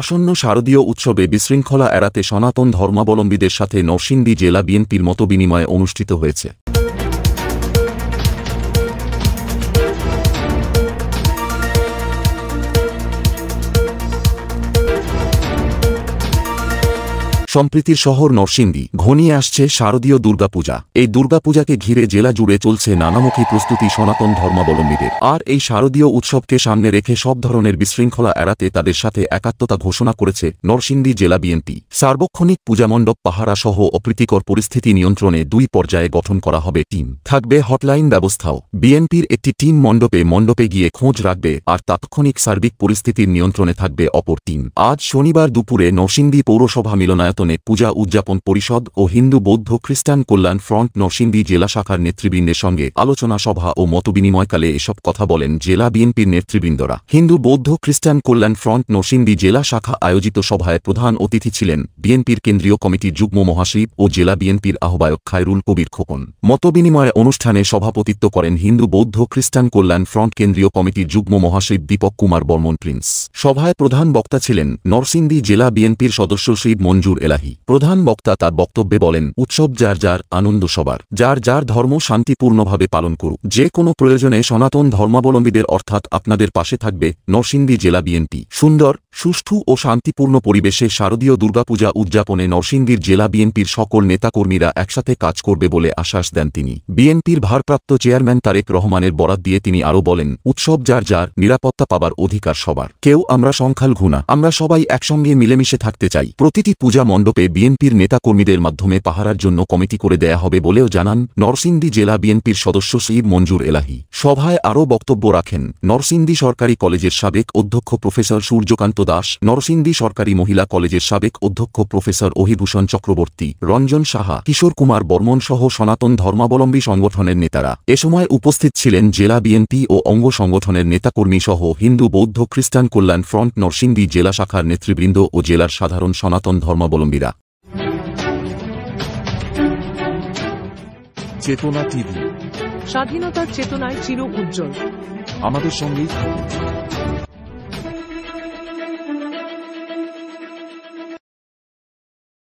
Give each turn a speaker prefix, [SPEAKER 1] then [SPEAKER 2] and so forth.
[SPEAKER 1] আসন্ন শারদীয় উৎসবে বিশৃঙ্খলা এড়াতে সনাতন ধর্মাবলম্বীদের সাথে নরসিন্দী জেলা বিএনপির মতো বিনিময় অনুষ্ঠিত হয়েছে সম্প্রীতির শহর নরসিংদী ঘনিয়ে আসছে শারদীয় দুর্গাপূজা এই দুর্গাপূজাকে ঘিরে জেলা জুড়ে চলছে নানামুখী প্রস্তুতি সনাতন ধর্মাবলম্বীদের আর এই শারদীয় উৎসবকে সামনে রেখে সব ধরনের বিশৃঙ্খলা এড়াতে তাদের সাথে একাত্মতা ঘোষণা করেছে নরসিংদী জেলা বিএনপি সার্বক্ষণিক পূজামণ্ডপ পাহারা সহ অপ্রীতিকর পরিস্থিতি নিয়ন্ত্রণে দুই পর্যায়ে গঠন করা হবে টিম থাকবে হটলাইন ব্যবস্থাও বিএনপির একটি টিম মণ্ডপে মণ্ডপে গিয়ে খোঁজ রাখবে আর তাৎক্ষণিক সার্বিক পরিস্থিতির নিয়ন্ত্রণে থাকবে অপর টিম আজ শনিবার দুপুরে নরসিংদী পৌরসভা মিলনায়তন আয়তনে পূজা উদযাপন পরিষদ ও হিন্দু বৌদ্ধ খ্রিস্টান কল্যাণ ফ্রন্ট নরসিংদী জেলা শাখার নেতৃবৃন্দের সঙ্গে আলোচনা সভা ও মতবিনিময়কালে এসব কথা বলেন জেলা বিএনপির নেতৃবৃন্দরা হিন্দু বৌদ্ধ খ্রিস্টান কল্যাণ ফ্রন্ট নরসিংদী জেলা শাখা আয়োজিত সভায় প্রধান অতিথি ছিলেন বিএনপির কেন্দ্রীয় কমিটির যুগ্ম মহাসচিব ও জেলা বিএনপির আহ্বায়ক খায়রুল কবির খোকন মতবিনিময় অনুষ্ঠানে সভাপতিত্ব করেন হিন্দু বৌদ্ধ খ্রিস্টান কল্যাণ ফ্রন্ট কেন্দ্রীয় কমিটির যুগ্ম মহাসচিব দীপক কুমার বর্মন প্রিন্স সভায় প্রধান বক্তা ছিলেন নরসিংদী জেলা বিএনপির সদস্য শিব মঞ্জুর এলাকা ইলাহি প্রধান বক্তা তার বক্তব্যে বলেন উৎসব যার যার আনন্দ সবার যার যার ধর্ম শান্তিপূর্ণভাবে পালন করুক যে কোনো প্রয়োজনে সনাতন ধর্মাবলম্বীদের অর্থাৎ আপনাদের পাশে থাকবে নরসিংদী জেলা বিএনপি সুন্দর সুষ্ঠু ও শান্তিপূর্ণ পরিবেশে শারদীয় দুর্গাপূজা উদযাপনে নরসিংদীর জেলা বিএনপির সকল নেতাকর্মীরা একসাথে কাজ করবে বলে আশ্বাস দেন তিনি বিএনপির ভারপ্রাপ্ত চেয়ারম্যান তারেক রহমানের বরাত দিয়ে তিনি আরও বলেন উৎসব যার যার নিরাপত্তা পাবার অধিকার সবার কেউ আমরা সংখ্যাল ঘুনা আমরা সবাই একসঙ্গে মিলেমিশে থাকতে চাই প্রতিটি পূজা মন মণ্ডপে বিএনপির নেতাকর্মীদের মাধ্যমে পাহারার জন্য কমিটি করে দেয়া হবে বলেও জানান নরসিংদী জেলা বিএনপির সদস্য সঈদ মঞ্জুর এলাহি সভায় আরও বক্তব্য রাখেন নরসিংদী সরকারি কলেজের সাবেক অধ্যক্ষ প্রফেসর সূর্যকান্ত দাস নরসিংদী সরকারি মহিলা কলেজের সাবেক অধ্যক্ষ প্রফেসর অহিভূষণ চক্রবর্তী রঞ্জন সাহা কিশোর কুমার বর্মন সহ সনাতন ধর্মাবলম্বী সংগঠনের নেতারা এ সময় উপস্থিত ছিলেন জেলা বিএনপি ও অঙ্গ সংগঠনের নেতাকর্মী সহ হিন্দু বৌদ্ধ খ্রিস্টান কল্যাণ ফ্রন্ট নরসিংদী জেলা শাখার নেতৃবৃন্দ ও জেলার সাধারণ সনাতন ধর্মাবলম্বী কর্মীরা চেতনা টিভি স্বাধীনতার চেতনায় চির উজ্জ্বল আমাদের সঙ্গেই থাকুন